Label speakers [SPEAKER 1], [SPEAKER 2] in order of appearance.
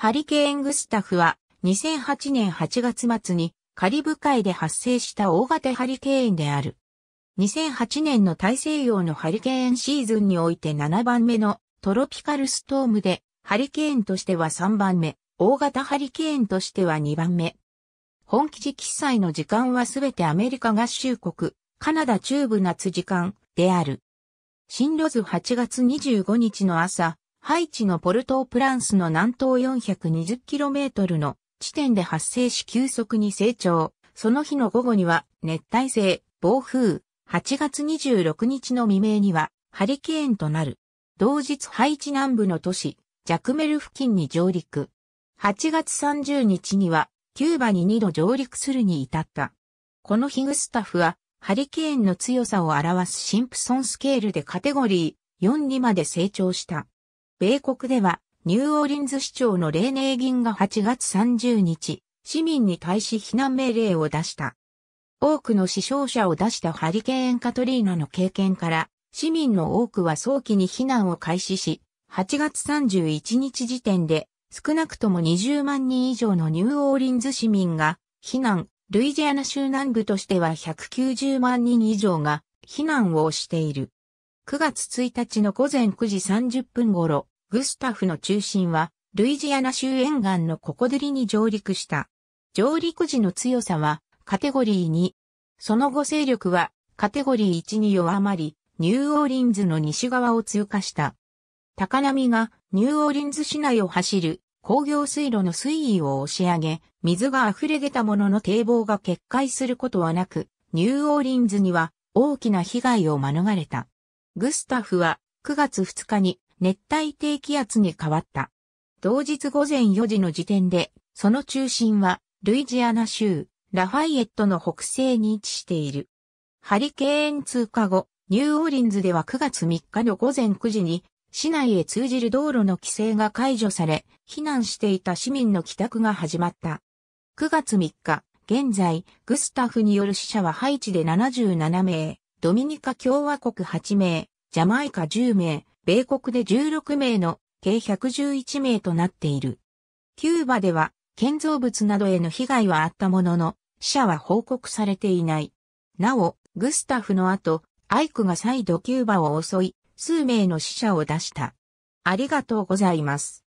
[SPEAKER 1] ハリケーングスタフは2008年8月末にカリブ海で発生した大型ハリケーンである。2008年の大西洋のハリケーンシーズンにおいて7番目のトロピカルストームで、ハリケーンとしては3番目、大型ハリケーンとしては2番目。本記事記載の時間はすべてアメリカ合衆国、カナダ中部夏時間である。進路図8月25日の朝、ハイチのポルトープランスの南東 420km の地点で発生し急速に成長。その日の午後には熱帯性、暴風、8月26日の未明にはハリケーンとなる。同日ハイチ南部の都市、ジャクメル付近に上陸。8月30日にはキューバに2度上陸するに至った。このヒグスタフはハリケーンの強さを表すシンプソンスケールでカテゴリー4にまで成長した。米国では、ニューオーリンズ市長のレーネーが8月30日、市民に対し避難命令を出した。多くの死傷者を出したハリケーンカトリーナの経験から、市民の多くは早期に避難を開始し、8月31日時点で少なくとも20万人以上のニューオーリンズ市民が避難、ルイジアナ州南部としては190万人以上が避難をしている。9月1日の午前9時30分頃、グスタフの中心は、ルイジアナ州沿岸のココドリに上陸した。上陸時の強さは、カテゴリー2。その後勢力は、カテゴリー1に弱まり、ニューオーリンズの西側を通過した。高波がニューオーリンズ市内を走る工業水路の水位を押し上げ、水が溢れ出たものの堤防が決壊することはなく、ニューオーリンズには大きな被害を免れた。グスタフは9月2日に熱帯低気圧に変わった。同日午前4時の時点で、その中心はルイジアナ州ラファイエットの北西に位置している。ハリケーン通過後、ニューオーリンズでは9月3日の午前9時に市内へ通じる道路の規制が解除され、避難していた市民の帰宅が始まった。9月3日、現在、グスタフによる死者はハイチで77名、ドミニカ共和国8名、ジャマイカ10名、米国で16名の計111名となっている。キューバでは建造物などへの被害はあったものの、死者は報告されていない。なお、グスタフの後、アイクが再度キューバを襲い、数名の死者を出した。ありがとうございます。